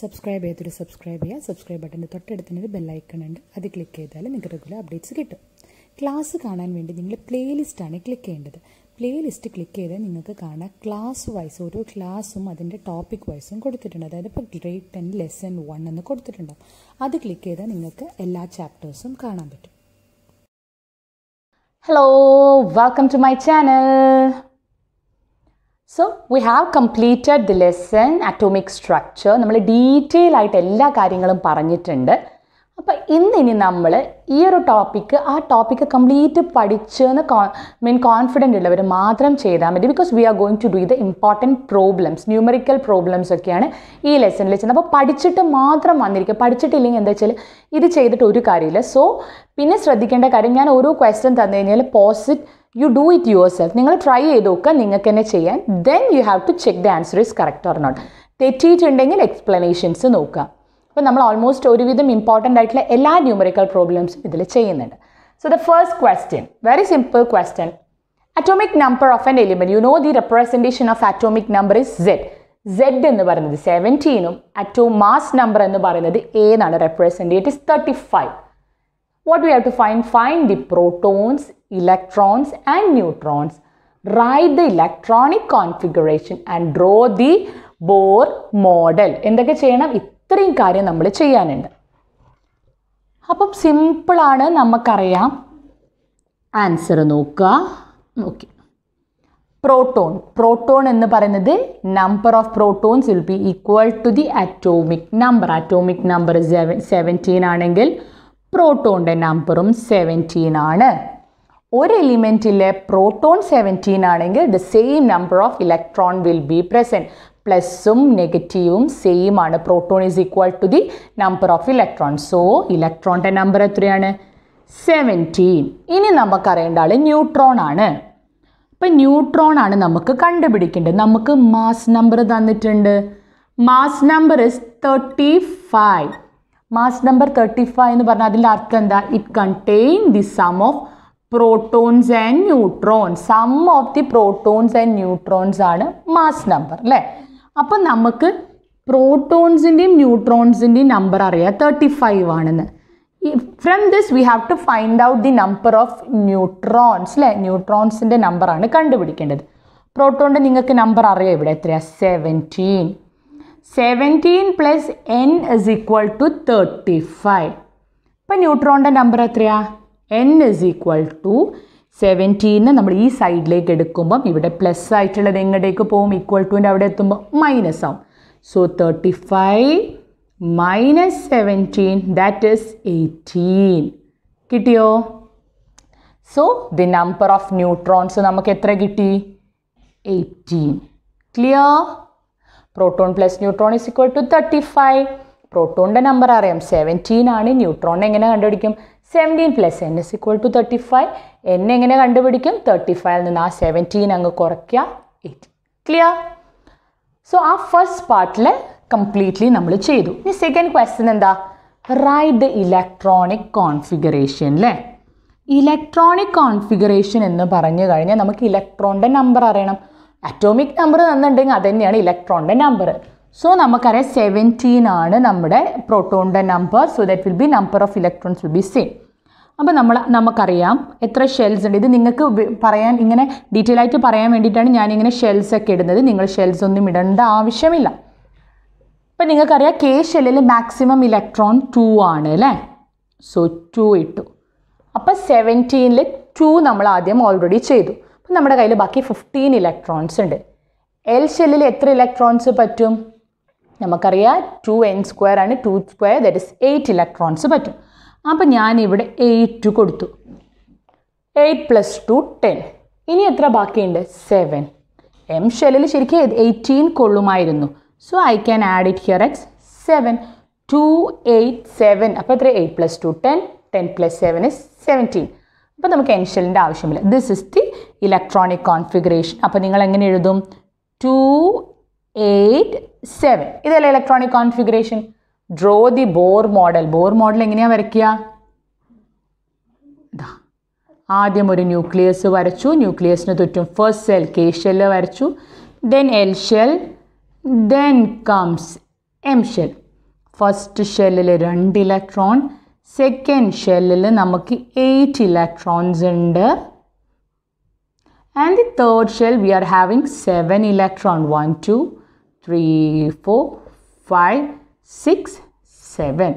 Subscribe ചെയ്തൊരു subscribe ചെയ്യുക subscribe ബട്ടൻ്റെ തൊട്ടടുത്ത് ഒരു ബെല്ലൈക്കൺ ഉണ്ട് അത് ക്ലിക്ക് ചെയ്താൽ നിങ്ങൾക്ക് റെഗുലർ അപ്ഡേറ്റ്സ് കിട്ടും ക്ലാസ് കാണാൻ വേണ്ടി നിങ്ങൾ പ്ലേലിസ്റ്റാണ് ക്ലിക്ക് ചെയ്യേണ്ടത് പ്ലേലിസ്റ്റ് ക്ലിക്ക് ചെയ്താൽ നിങ്ങൾക്ക് കാണാം ക്ലാസ് വൈസ് ഓരോ ക്ലാസ്സും അതിൻ്റെ ടോപ്പിക് വൈസും കൊടുത്തിട്ടുണ്ട് അതായത് ഇപ്പോൾ ഗ്രേഡ് ടെൻ ലെസൺ വൺ എന്ന് കൊടുത്തിട്ടുണ്ടാവും അത് ക്ലിക്ക് ചെയ്താൽ നിങ്ങൾക്ക് എല്ലാ ചാപ്റ്റേഴ്സും കാണാൻ പറ്റും hello welcome to my channel so we have completed the lesson atomic structure നമ്മൾ ഡീറ്റെയിൽ ആയിട്ട് എല്ലാ കാര്യങ്ങളും പറഞ്ഞിട്ടുണ്ട് അപ്പോൾ ഇന്നിനി നമ്മൾ ഈ ഒരു ടോപ്പിക്ക് ആ ടോപ്പിക്ക് കംപ്ലീറ്റ് പഠിച്ചെന്ന് കോ മീൻ കോൺഫിഡൻ്റ് ഉള്ളവർ മാത്രം ചെയ്താൽ മതി because we are going to do the important problems numerical problems ഒക്കെയാണ് ഈ ലെസണിൽ ചെയ്യുന്നത് അപ്പോൾ പഠിച്ചിട്ട് മാത്രം വന്നിരിക്കുക പഠിച്ചിട്ടില്ലെങ്കിൽ എന്താ വെച്ചാൽ ഇത് ചെയ്തിട്ട് ഒരു കാര്യമില്ല സോ പിന്നെ ശ്രദ്ധിക്കേണ്ട കാര്യം ഞാൻ ഓരോ ക്വസ്റ്റ്യൻ തന്നു കഴിഞ്ഞാൽ pause it you do it yourself നിങ്ങൾ ട്രൈ ചെയ്ത് നോക്കുക നിങ്ങൾക്ക് തന്നെ ചെയ്യാൻ then you have to check the answer is correct or not തെറ്റിയിട്ടുണ്ടെങ്കിൽ എക്സ്പ്ലനേഷൻസ് നോക്കുക അപ്പോൾ നമ്മൾ ഓൾമോസ്റ്റ് ഒരുവിധം ഇമ്പോർട്ടൻ്റ് ആയിട്ടുള്ള എല്ലാ ന്യൂമറിക്കൽ പ്രോബ്ലംസും ഇതിൽ ചെയ്യുന്നുണ്ട് so the first question very simple question atomic number of an element you know the representation of atomic number is Z Z എന്ന് പറയുന്നത് സെവൻറ്റീനും അറ്റോ മാസ് നമ്പർ എന്ന് പറയുന്നത് എ എന്നാണ് represent is thirty five What we have to find? Find the protons, electrons and neutrons. Write the electronic configuration and draw the Bohr model. എന്തൊക്കെ ചെയ്യണം ഇത്രയും കാര്യം നമ്മൾ ചെയ്യാനുണ്ട് അപ്പം സിമ്പിളാണ് നമുക്കറിയാം ആൻസർ നോക്കുക ഓക്കെ പ്രോട്ടോൺ പ്രോട്ടോൺ എന്ന് പറയുന്നത് number of protons will be equal to the atomic number atomic number seven seventeen ആണെങ്കിൽ പ്രോട്ടോണിൻ്റെ നമ്പറും സെവൻറ്റീൻ ആണ് ഒരു എലിമെൻറ്റിലെ പ്രോട്ടോൺ സെവൻറ്റീൻ ആണെങ്കിൽ the same number of electron will be present പ്ലസ്സും നെഗറ്റീവും സെയിം ആണ് proton is equal to the number of electron so ഇലക്ട്രോണിൻ്റെ നമ്പർ എത്രയാണ് സെവൻറ്റീൻ ഇനി നമുക്കറിയേണ്ട ആൾ ന്യൂട്രോൺ ആണ് അപ്പം ന്യൂട്രോൺ ആണ് നമുക്ക് കണ്ടുപിടിക്കേണ്ടത് നമുക്ക് മാസ് നമ്പർ തന്നിട്ടുണ്ട് mass number is thirty five mass number thirty five എന്ന് പറഞ്ഞാൽ അതിൻ്റെ അർത്ഥം എന്താ it contain the sum of protons and neutrons sum of the protons and neutrons ആണ് മാസ് നമ്പർ അല്ലേ അപ്പം നമുക്ക് പ്രോട്ടോൺസിൻ്റെയും ന്യൂട്രോൺസിൻ്റെയും നമ്പർ അറിയാം തേർട്ടി ഫൈവ് ആണെന്ന് from this we have to find out the number of neutrons അല്ലേ ന്യൂട്രോൺസിൻ്റെ നമ്പറാണ് കണ്ടുപിടിക്കേണ്ടത് പ്രോട്ടോണിൻ്റെ നിങ്ങൾക്ക് നമ്പർ അറിയാം ഇവിടെ എത്രയാണ് seventeen seventeen plus N is equal to thirty five ഇപ്പം ന്യൂട്രോണിൻ്റെ നമ്പർ എത്രയാ എൻ ഇസ് ഈക്വൽ ടു സെവൻറ്റീന് നമ്മൾ ഈ സൈഡിലേക്ക് എടുക്കുമ്പം ഇവിടെ പ്ലസ് ആയിട്ടുള്ളത് എങ്ങോട്ടേക്ക് പോകും ഈക്വൽ ടുവിൻ്റെ അവിടെ എത്തുമ്പോൾ മൈനസ് ആവും so thirty five minus seventeen that is eighteen കിട്ടിയോ so the number of neutrons നമുക്ക് എത്ര കിട്ടി eighteen clear proton plus neutron is equal to thirty five പ്രോട്ടോണിൻ്റെ നമ്പർ അറിയാം സെവൻറ്റീൻ ആണ് ന്യൂട്രോൺ എങ്ങനെ കണ്ടുപിടിക്കും seventeen plus N is equal to thirty five N എങ്ങനെ കണ്ടുപിടിക്കും തേർട്ടി ഫൈവ് നിന്ന് ആ സെവൻറ്റീൻ അങ്ങ് കുറയ്ക്കുക എയ്റ്റ് ക്ലിയർ സോ ആ ഫസ്റ്റ് പാർട്ടിൽ കംപ്ലീറ്റ്ലി നമ്മൾ ചെയ്തു ഇനി സെക്കൻഡ് ക്വസ്റ്റ്യൻ എന്താ റൈറ്റ് ദ ഇലക്ട്രോണിക് കോൺഫിഗറേഷൻ അല്ലേ ഇലക്ട്രോണിക് കോൺഫിഗറേഷൻ എന്ന് പറഞ്ഞു കഴിഞ്ഞാൽ നമുക്ക് ഇലക്ട്രോണിൻ്റെ നമ്പർ അറിയണം അറ്റോമിക് നമ്പർ തന്നിട്ടുണ്ടെങ്കിൽ അത് തന്നെയാണ് ഇലക്ട്രോണിൻ്റെ നമ്പർ സോ നമുക്കറിയാം സെവൻറ്റീൻ ആണ് നമ്മുടെ പ്രോട്ടോണിൻ്റെ number so that will be number of electrons will be same അപ്പോൾ നമ്മൾ നമുക്കറിയാം എത്ര ഷെൽസ് ഉണ്ട് ഇത് നിങ്ങൾക്ക് പറയാൻ ഇങ്ങനെ ഡീറ്റെയിൽ ആയിട്ട് പറയാൻ വേണ്ടിയിട്ടാണ് ഞാനിങ്ങനെ ഷെൽസ് ഒക്കെ ഇടുന്നത് നിങ്ങൾ ഷെൽസ് ഒന്നും ഇടേണ്ട ആവശ്യമില്ല അപ്പം നിങ്ങൾക്കറിയാം കെ ഷെല്ലിൽ മാക്സിമം ഇലക്ട്രോൺ ടു ആണ് അല്ലേ സോ ടു ഇട്ടു അപ്പോൾ സെവൻറ്റീനിൽ ടു നമ്മൾ ആദ്യം ഓൾറെഡി ചെയ്തു അപ്പം നമ്മുടെ കയ്യിൽ ബാക്കി ഫിഫ്റ്റീൻ ഇലക്ട്രോൺസ് ഉണ്ട് എൽ ഷെല്ലിൽ എത്ര ഇലക്ട്രോൺസ് പറ്റും നമുക്കറിയാം ടു എൻ സ്ക്വയർ ആണ് two square that is eight electrons പറ്റും അപ്പം ഞാൻ ഇവിടെ എയ്റ്റ് കൊടുത്തു എയ്റ്റ് പ്ലസ് ടു ടെൻ ഇനി എത്ര ബാക്കിയുണ്ട് സെവൻ എം ഷെല്ലിൽ ശരിക്കും എയ്റ്റീൻ കൊള്ളുമായിരുന്നു so I can add it here X seven two eight seven അപ്പോൾ എത്ര eight plus two ten ten plus seven is seventeen അപ്പോൾ നമുക്ക് എൻഷലിൻ്റെ ആവശ്യമില്ല this is the electronic configuration അപ്പോൾ നിങ്ങൾ എങ്ങനെ എഴുതും ടു എയ്റ്റ് സെവൻ ഇതല്ല electronic configuration draw the Bohr model Bohr model എങ്ങനെയാണ് വരയ്ക്കുക ആദ്യം ഒരു ന്യൂക്ലിയസ് വരച്ചു ന്യൂക്ലിയസിന് ചുറ്റും ഫസ്റ്റ് സെൽ കെ ഷെല്ല് വരച്ചു then L shell then comes M shell first ഷെല്ലിൽ രണ്ട് ഇലക്ട്രോൺ സെക്കൻഡ് ഷെല്ലിൽ നമുക്ക് എയ്റ്റ് ഇലക്ട്രോൺസ് ഉണ്ട് and the third shell we are having seven electron one two three four five six seven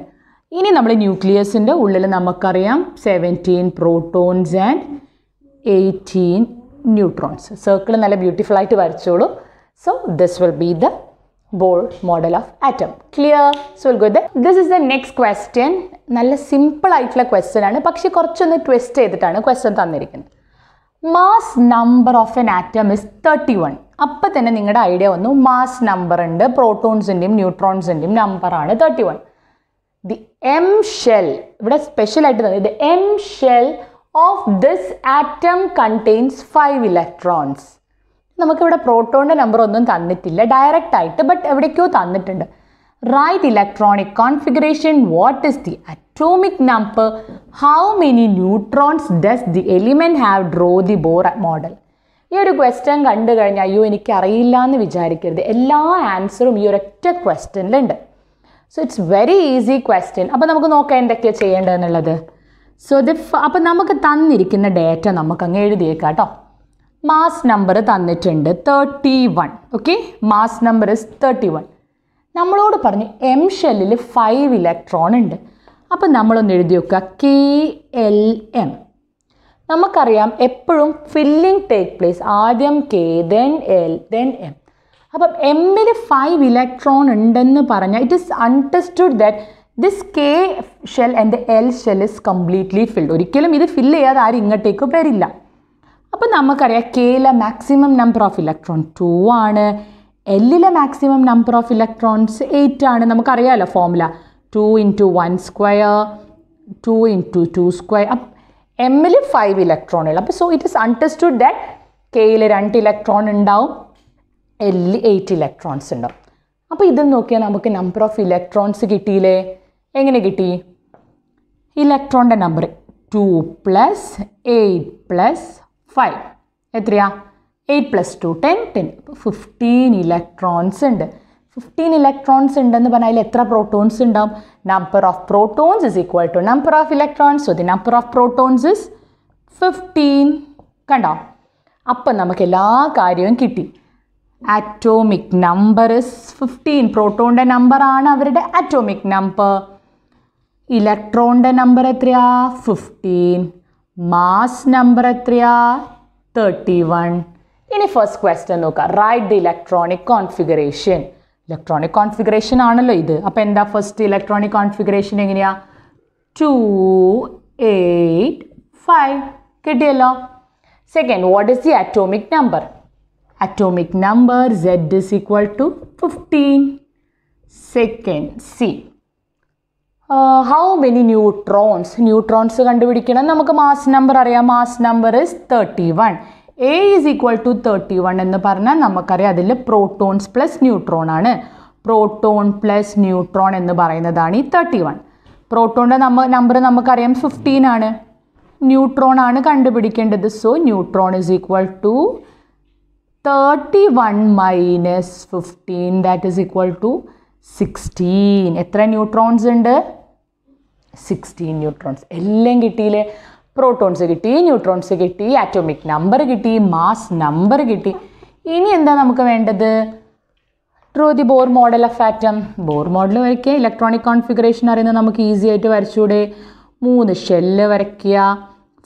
ഇനി നമ്മൾ ന്യൂക്ലിയസിൻ്റെ ഉള്ളിൽ നമുക്കറിയാം seventeen protons and eighteen neutrons circle നല്ല ബ്യൂട്ടിഫുൾ ആയിട്ട് വരച്ചോളൂ so this will be the Bohr model of atom clear so good this is the next question നല്ല simple ആയിട്ടുള്ള ക്വസ്റ്റ്യൻ ആണ് പക്ഷേ കുറച്ചൊന്ന് ട്വിസ്റ്റ് ചെയ്തിട്ടാണ് ക്വസ്റ്റ്യൻ തന്നിരിക്കുന്നത് mass number of an atom is thirty one അപ്പം തന്നെ നിങ്ങളുടെ ഐഡിയ വന്നു മാസ് നമ്പർ ഉണ്ട് പ്രോട്ടോൺസിൻ്റെയും ന്യൂട്രോൺസിൻ്റെയും നമ്പറാണ് thirty one the M shell ഇവിടെ സ്പെഷ്യലായിട്ട് the M shell of this atom contains five electrons നമുക്കിവിടെ പ്രോട്ടോണിൻ്റെ നമ്പർ ഒന്നും തന്നിട്ടില്ല ഡയറക്റ്റ് ആയിട്ട് ബട്ട് എവിടേക്കോ തന്നിട്ടുണ്ട് right electronic configuration what is the atomic number how many neutrons does the element have draw the Bohr model ഈ ഒരു question കണ്ടു കഴിഞ്ഞാൽ അയ്യോ എനിക്ക് അറിയില്ല എന്ന് വിചാരിക്കരുത് എല്ലാ ആൻസറും ഈ ഒരൊറ്റ ക്വസ്റ്റ്യനിലുണ്ട് so it's very easy question അപ്പോൾ നമുക്ക് നോക്കാം എന്തൊക്കെയാണ് ചെയ്യേണ്ടതെന്നുള്ളത് സോ ദി അപ്പം നമുക്ക് തന്നിരിക്കുന്ന ഡേറ്റ നമുക്കങ്ങ് എഴുതിയേക്കാം കേട്ടോ മാസ് നമ്പർ തന്നിട്ടുണ്ട് thirty one okay mass number is thirty one നമ്മളോട് പറഞ്ഞു എം ഷെല്ലിൽ ഫൈവ് ഇലക്ട്രോൺ ഉണ്ട് അപ്പം നമ്മളൊന്ന് എഴുതി വെക്കുക കെ എൽ എം നമുക്കറിയാം എപ്പോഴും ഫില്ലിംഗ് ടേക്ക് പ്ലേസ് ആദ്യം K then L then M അപ്പം എമ്മിൽ ഫൈവ് ഇലക്ട്രോൺ ഉണ്ടെന്ന് പറഞ്ഞാൽ it is understood that this K shell and L shell is completely filled ഒരിക്കലും ഇത് ഫില്ല് ചെയ്യാതെ ആരും ഇങ്ങോട്ടേക്ക് വരില്ല അപ്പോൾ നമുക്കറിയാം കെയിലെ maximum number of electron two ആണ് എല്ലിലെ maximum number of electrons eight ആണ് നമുക്കറിയാമല്ലോ formula two into one square two into two square അപ്പം എമ്മിൽ ഫൈവ് ഇലക്ട്രോണുകൾ അപ്പോൾ so it is understood that കെയിൽ രണ്ട് ഇലക്ട്രോൺ ഉണ്ടാവും എല്ലിൽ എയ്റ്റ് ഇലക്ട്രോൺസ് ഉണ്ടാവും അപ്പോൾ ഇതിൽ നോക്കിയാൽ നമുക്ക് നമ്പർ ഓഫ് ഇലക്ട്രോൺസ് കിട്ടിയില്ലേ എങ്ങനെ കിട്ടി ഇലക്ട്രോണിൻ്റെ number two plus eight plus five എത്രയാ eight plus two ten ten അപ്പോൾ ഫിഫ്റ്റീൻ ഇലക്ട്രോൺസ് ഉണ്ട് ഫിഫ്റ്റീൻ ഇലക്ട്രോൺസ് ഉണ്ടെന്ന് പറഞ്ഞാൽ എത്ര പ്രോട്ടോൺസ് ഉണ്ടാവും number of protons is equal to number of electrons so the number of protons is fifteen കണ്ടോ അപ്പം നമുക്ക് എല്ലാ കാര്യവും കിട്ടി അറ്റോമിക് നമ്പർ ഇസ് ഫിഫ്റ്റീൻ പ്രോട്ടോണിൻ്റെ നമ്പറാണ് അവരുടെ അറ്റോമിക് നമ്പർ ഇലക്ട്രോണിൻ്റെ നമ്പർ എത്രയാ fifteen mass number 31 ini first question nokka write the electronic configuration electronic configuration aanallo idu appo endha first electronic configuration engniya 2 8 5 kittiyallo second what is the atomic number atomic number z is equal to 15 second c how many neutrons neutrons കണ്ടുപിടിക്കണം നമുക്ക് mass number അറിയാം mass number is thirty one A is equal to thirty one എന്ന് പറഞ്ഞാൽ നമുക്കറിയാം അതിൽ protons plus neutron ആണ് proton plus neutron എന്ന് പറയുന്നതാണ് ഈ തേർട്ടി വൺ പ്രോട്ടോണിൻ്റെ നമ്മ നമ്പർ നമുക്കറിയാം ഫിഫ്റ്റീൻ ആണ് ന്യൂട്രോൺ ആണ് കണ്ടുപിടിക്കേണ്ടത് so neutron is equal to thirty one minus fifteen that is equal to sixteen എത്ര ന്യൂട്രോൺസ് ഉണ്ട് സിക്സ്റ്റീൻ ന്യൂട്രോൺസ് എല്ലാം കിട്ടിയില്ലേ പ്രോട്ടോൺസ് കിട്ടി ന്യൂട്രോൺസ് കിട്ടി ആറ്റോമിക് നമ്പർ കിട്ടി മാസ് നമ്പർ കിട്ടി ഇനി എന്താ നമുക്ക് വേണ്ടത് draw the Bohr model of atom Bohr model വരയ്ക്കുക ഇലക്ട്രോണിക് കോൺഫിഗറേഷൻ അറിയുന്നത് നമുക്ക് ഈസി ആയിട്ട് വരച്ചുകൂടെ മൂന്ന് ഷെല്ല് വരയ്ക്കുക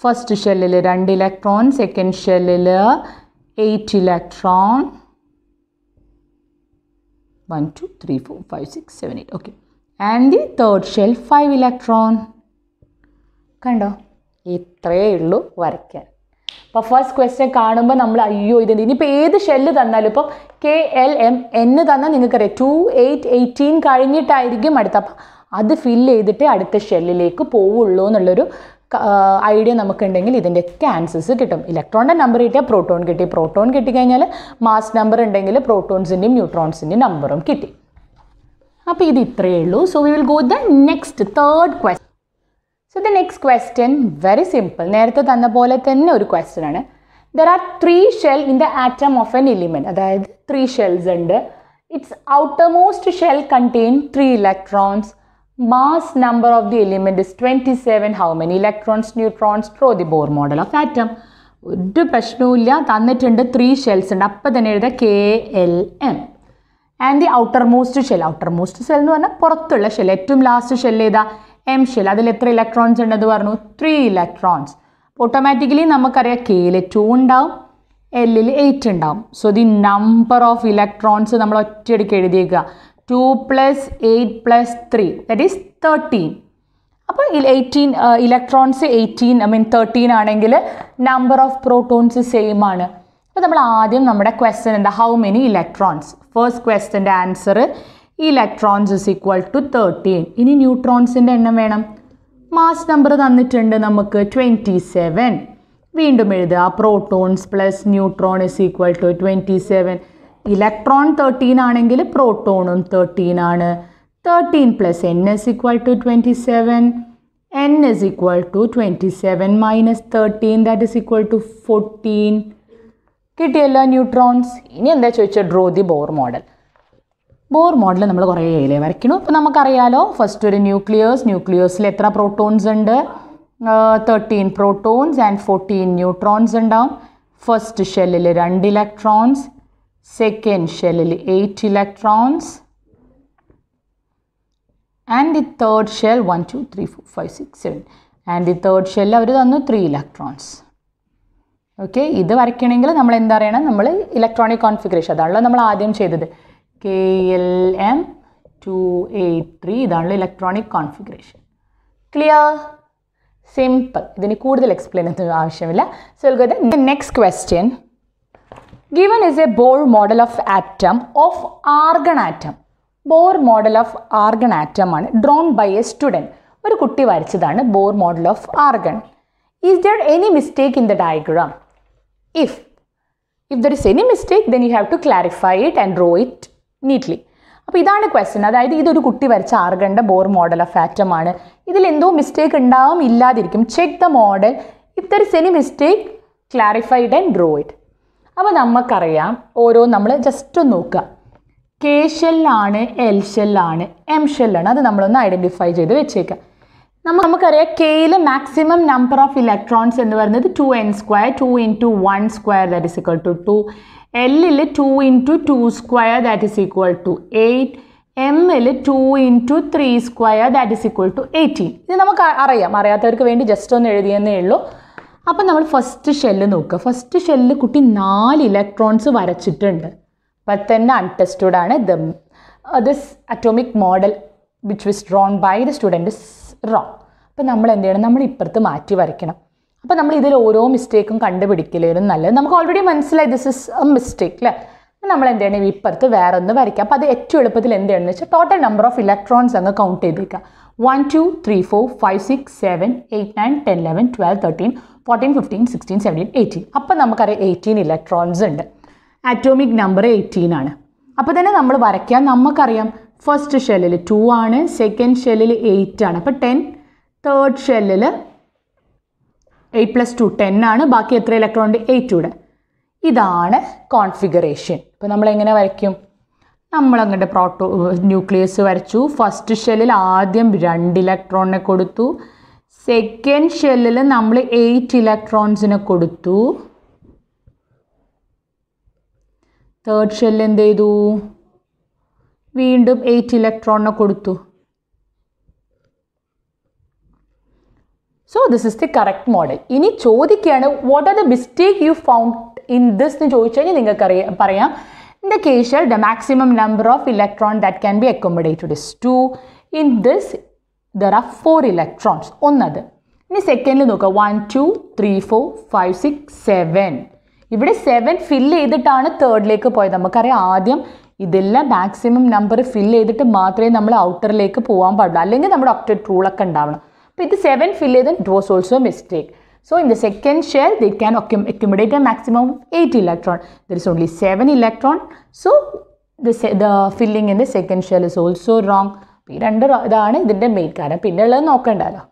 ഫസ്റ്റ് ഷെല്ലിൽ രണ്ട് ഇലക്ട്രോൺ സെക്കൻഡ് ഷെല്ലിൽ eight electron 1, 2, 3, 4, 5, 6, 7, 8. Okay. And the third shell five electron കണ്ടോ ഇത്രയേ ഉള്ളൂ വരയ്ക്കാൻ അപ്പോൾ ഫസ്റ്റ് ക്വസ്റ്റ്യൻ കാണുമ്പോൾ നമ്മൾ അയ്യോ ഇതെന്ത് ഇനിയിപ്പോൾ ഏത് ഷെല്ല് തന്നാലും ഇപ്പം കെ എൽ എം എന്ന് തന്നാൽ നിങ്ങൾക്കറിയാം ടു എയ്റ്റ് എയ്റ്റീൻ കഴിഞ്ഞിട്ടായിരിക്കും അടുത്ത അപ്പം അത് ഫില്ല് ചെയ്തിട്ട് അടുത്ത ഷെല്ലിലേക്ക് പോവുള്ളൂ എന്നുള്ളൊരു ഐഡിയ നമുക്കുണ്ടെങ്കിൽ ഇതിൻ്റെയൊക്കെ ആൻസേഴ്സ് കിട്ടും ഇലക്ട്രോണിൻ്റെ നമ്പർ കിട്ടിയാൽ പ്രോട്ടോൺ കിട്ടി പ്രോട്ടോൺ കിട്ടിക്കഴിഞ്ഞാൽ മാസ് നമ്പർ ഉണ്ടെങ്കിൽ പ്രോട്ടോൺസിൻ്റെയും ന്യൂട്രോൺസിൻ്റെയും നമ്പറും കിട്ടി അപ്പോൾ ഇത് ഇത്രയേ ഉള്ളൂ so we will go the next third quest so the next question very simple നേരത്തെ തന്ന പോലെ തന്നെ ഒരു ക്വസ്റ്റ്യൻ ആണ് there are three shell in the atom of an element അതായത് ത്രീ ഷെൽസ് ഉണ്ട് it's outermost shell contain three electrons number of the the is twenty 27 how many electrons neutrons draw the Bohr model of atom ഒരു പ്രശ്നവുമില്ല തന്നിട്ടുണ്ട് three shells ഉണ്ട് അപ്പം തന്നെ എഴുതുക K L M and the outermost shell outermost shell എന്ന് പറഞ്ഞാൽ പുറത്തുള്ള ഷെൽ ഏറ്റവും ലാസ്റ്റ് ഷെൽ ഏതാ എം ഷെൽ അതിൽ എത്ര ഇലക്ട്രോൺസ് ഉണ്ടെന്ന് പറഞ്ഞു ത്രീ ഇലക്ട്രോൺസ് ഓട്ടോമാറ്റിക്കലി നമുക്കറിയാം കെയിൽ ടു ഉണ്ടാവും എല്ലിൽ എയ്റ്റ് ഉണ്ടാവും so the number of electrons നമ്മൾ ഒറ്റയടിക്ക് എഴുതിയേക്കുക two plus eight plus three that is thirteen അപ്പോൾ eighteen electrons eighteen I mean thirteen ആണെങ്കിൽ നമ്പർ ഓഫ് പ്രോട്ടോൺസ് സെയിം ആണ് അപ്പോൾ നമ്മൾ ആദ്യം നമ്മുടെ ക്വസ്റ്റൻ എന്താ ഹൗ മെനി ഇലക്ട്രോൺസ് ഫസ്റ്റ് ക്വസ്റ്റൻ്റെ answer electrons is equal to thirteen ഇനി ന്യൂട്രോൺസിൻ്റെ എണ്ണം വേണം മാസ് നമ്പർ തന്നിട്ടുണ്ട് നമുക്ക് ട്വൻറ്റി സെവൻ വീണ്ടും എഴുതുക protons plus neutron is equal to twenty seven electron thirteen ആണെങ്കിൽ പ്രോട്ടോണും തേർട്ടീൻ ആണ് thirteen plus N S equal to twenty seven N S equal to twenty seven minus thirteen that is equal to fourteen കിട്ടിയല്ലോ neutrons ഇനി എന്താ ചോദിച്ചാൽ draw the Bohr model Bohr model നമ്മൾ കുറേ ഏലെ വരയ്ക്കണം ഇപ്പോൾ നമുക്കറിയാലോ ഫസ്റ്റ് ഒരു ന്യൂക്ലിയേഴ്സ് ന്യൂക്ലിയേഴ്സിൽ എത്ര പ്രോട്ടോൺസ് ഉണ്ട് thirteen protons and fourteen neutrons ഉണ്ടാവും ഫസ്റ്റ് ഷെല്ലിൽ രണ്ട് ഇലക്ട്രോൺസ് സെക്കൻഡ് ഷെല്ലിൽ eight electrons and the third shell one two three four five six seven and the third ഷെല്ലിൽ അവർ തന്നു ത്രീ ഇലക്ട്രോൺസ് ഓക്കെ ഇത് വരയ്ക്കണമെങ്കിൽ നമ്മൾ എന്താ അറിയണം നമ്മൾ ഇലക്ട്രോണിക് കോൺഫിഗറേഷൻ അതാണല്ലോ നമ്മൾ ആദ്യം ചെയ്തത് K L M two eight three ഇതാണല്ലോ ഇലക്ട്രോണിക് കോൺഫിഗറേഷൻ ക്ലിയർ സിമ്പിൾ ഇതിന് കൂടുതൽ എക്സ്പ്ലെയിൻ ഒന്നും ആവശ്യമില്ല so the next question given is a Bohr model of atom of argon atom Bohr model of argon atom ആണ് ഡ്രോൺ ബൈ എ സ്റ്റുഡൻറ്റ് ഒരു കുട്ടി വരച്ചതാണ് Bohr model of argon is there any mistake in the diagram if if there is any mistake then you have to clarify it and draw it neatly അപ്പോൾ ഇതാണ് question അതായത് ഇതൊരു കുട്ടി വരച്ച ആർഗണ്ട ബോർ മോഡൽ ഓഫ് ആറ്റം ആണ് ഇതിൽ എന്തോ മിസ്റ്റേക്ക് ഉണ്ടാവും ഇല്ലാതിരിക്കും check the model if there is any mistake clarified and draw it അപ്പോൾ നമുക്കറിയാം ഓരോ നമ്മൾ ജസ്റ്റ് ഒന്ന് നോക്കുക കെ ഷെല്ലാണ് എൽ ഷെല്ലാണ് എം ഷെല്ലാണ് അത് നമ്മളൊന്ന് ഐഡൻറ്റിഫൈ ചെയ്ത് വെച്ചേക്കുക നമ്മൾ നമുക്കറിയാം കെയിലെ മാക്സിമം നമ്പർ ഓഫ് ഇലക്ട്രോൺസ് എന്ന് പറയുന്നത് two N square two into one square that is equal to two എല്ലിൽ two into two square that is equal to eight എമ്മിൽ two into three square that is equal to eighteen ഇത് നമുക്ക് അറിയാം അറിയാത്തവർക്ക് വേണ്ടി just ഒന്ന് എഴുതിയെന്നേ ഉള്ളൂ അപ്പം നമ്മൾ ഫസ്റ്റ് ഷെല്ല് നോക്കുക ഫസ്റ്റ് ഷെല്ല് കുട്ടി നാല് ഇലക്ട്രോൺസ് വരച്ചിട്ടുണ്ട് അപ്പം തന്നെ അൺടെസ്റ്റഡ് ആണ് the this atomic model which was drawn by the student റോ അപ്പം നമ്മൾ എന്ത് ചെയ്യണം നമ്മൾ ഇപ്പുറത്ത് മാറ്റി വരയ്ക്കണം അപ്പോൾ നമ്മൾ ഇതിൽ ഓരോ മിസ്റ്റേക്കും കണ്ടുപിടിക്കലും നല്ലത് നമുക്ക് ഓൾറെഡി മനസ്സിലായി ദിസ് ഇസ് എ മിസ്റ്റേക്ക് അല്ലേ നമ്മൾ എന്ത് ചെയ്യണം ഇപ്പുറത്ത് വേറെ ഒന്ന് വരയ്ക്കുക അപ്പോൾ അത് ഏറ്റവും എളുപ്പത്തിൽ എന്ത് ചെയ്യണമെന്ന് വെച്ചാൽ ടോട്ടൽ നമ്പർ ഓഫ് ഇലക്ട്രോൺസ് അങ്ങ് കൗണ്ട് ചെയ്തേക്കുക one two three four five six seven eight nine ten eleven twelve thirteen fourteen fifteen sixteen seventeen eighteen അപ്പോൾ നമുക്കറിയാം എയ്റ്റീൻ ഇലക്ട്രോൺസ് ഉണ്ട് ആറ്റോമിക് നമ്പർ എയ്റ്റീൻ ആണ് അപ്പോൾ തന്നെ നമ്മൾ വരയ്ക്കാൻ നമുക്കറിയാം ഫസ്റ്റ് ഷെല്ലിൽ ടു ആണ് സെക്കൻഡ് ഷെല്ലിൽ എയ്റ്റ് ആണ് അപ്പോൾ ടെൻ തേർഡ് ഷെല്ലിൽ എയ്റ്റ് പ്ലസ് ടു ടെൻ ആണ് ബാക്കി എത്ര ഇലക്ട്രോൺ ഉണ്ട് എയ്റ്റ് കൂടെ ഇതാണ് കോൺഫിഗറേഷൻ ഇപ്പോൾ നമ്മൾ എങ്ങനെ വരയ്ക്കും നമ്മൾ അങ്ങോട്ട് പ്രോട്ടോ ന്യൂക്ലിയസ് വരച്ചു ഫസ്റ്റ് ഷെല്ലിൽ ആദ്യം രണ്ട് ഇലക്ട്രോണിനെ കൊടുത്തു സെക്കൻഡ് ഷെല്ലിൽ നമ്മൾ എയ്റ്റ് ഇലക്ട്രോൺസിനെ കൊടുത്തു തേർഡ് ഷെല്ലിൽ എന്ത് ചെയ്തു വീണ്ടും എയ്റ്റ് ഇലക്ട്രോണിനെ കൊടുത്തു so this is the correct model ഇനി ചോദിക്കുകയാണ് what are the mistake you found in this എന്ന് ചോദിച്ചു കഴിഞ്ഞാൽ നിങ്ങൾക്കറിയാം പറയാം in the case the maximum number of electron that can be accommodated is two in this there are four electrons. There are four electrons ഒന്നത് ഇനി സെക്കൻഡിൽ നോക്കുക one two three four five six seven ഇവിടെ seven fill ചെയ്തിട്ടാണ് തേർഡിലേക്ക് പോയത് നമുക്കറിയാം ആദ്യം ഇതെല്ലാം മാക്സിമം നമ്പർ ഫില്ല് ചെയ്തിട്ട് മാത്രമേ നമ്മൾ ഔട്ടറിലേക്ക് പോകാൻ പാടുള്ളൂ അല്ലെങ്കിൽ നമ്മുടെ ഒപ്റ്റഡ് റൂളൊക്കെ ഉണ്ടാവണം അപ്പോൾ ഇത് സെവൻ ഫില്ല് ചെയ്ത് it was also mistake So in the second shell, they can accumulate a maximum of 8 electron. There is only 7 electron. So the, the filling in the second shell is also wrong. ഈ രണ്ട് ഇതാണ് ഇതിൻ്റെ main കാരണം പിന്നെ ഉള്ളത് നോക്കണ്ടല്ലോ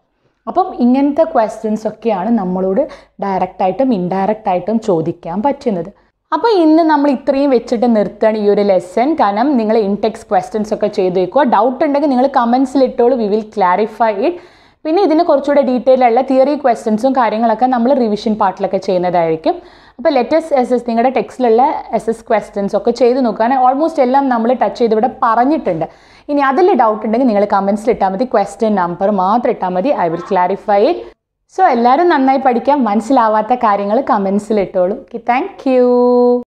അപ്പം ഇങ്ങനത്തെ questions ഒക്കെയാണ് നമ്മളോട് ഡയറക്റ്റായിട്ടും ഇൻഡയറക്റ്റായിട്ടും ചോദിക്കാൻ പറ്റുന്നത് അപ്പോൾ ഇന്ന് നമ്മൾ ഇത്രയും വെച്ചിട്ട് നിർത്തണം ഈ ഒരു ലെസൺ കാരണം നിങ്ങൾ ഇൻടെക്സ് ക്വസ്റ്റ്യൻസ് ഒക്കെ വയ്ക്കുക ഡൗട്ട് ഉണ്ടെങ്കിൽ നിങ്ങൾ കമൻസിലിട്ടോളൂ ഇട്ടോളൂ വി വിൽ ക്ലാരിഫൈ ഇറ്റ് പിന്നെ ഇതിന് കുറച്ചുകൂടെ ഡീറ്റെയിൽ ഉള്ള തിയറി ക്വസ്റ്റ്യൻസും കാര്യങ്ങളൊക്കെ നമ്മൾ റിവിഷൻ പാർട്ടിലൊക്കെ ചെയ്യുന്നതായിരിക്കും അപ്പോൾ ലെറ്റസ്റ്റ് എസ് എസ് നിങ്ങളുടെ ടെക്സ്റ്റിലുള്ള എസ് എസ് ക്വസ്റ്റ്യൻസ് ഒക്കെ ചെയ്ത് നോക്കാൻ ഓൾമോസ്റ്റ് എല്ലാം നമ്മൾ ടച്ച് ചെയ്ത് ഇവിടെ പറഞ്ഞിട്ടുണ്ട് ഇനി അതിൽ ഡൗട്ട് ഉണ്ടെങ്കിൽ നിങ്ങൾ കമൻസിൽ ഇട്ടാൽ മതി ക്വസ്റ്റ്യൻ നമ്പർ മാത്രം ഇട്ടാൽ മതി I will clarify it so എല്ലാവരും നന്നായി പഠിക്കാം മനസ്സിലാവാത്ത കാര്യങ്ങൾ കമൻസിൽ ഇട്ടോളൂ താങ്ക്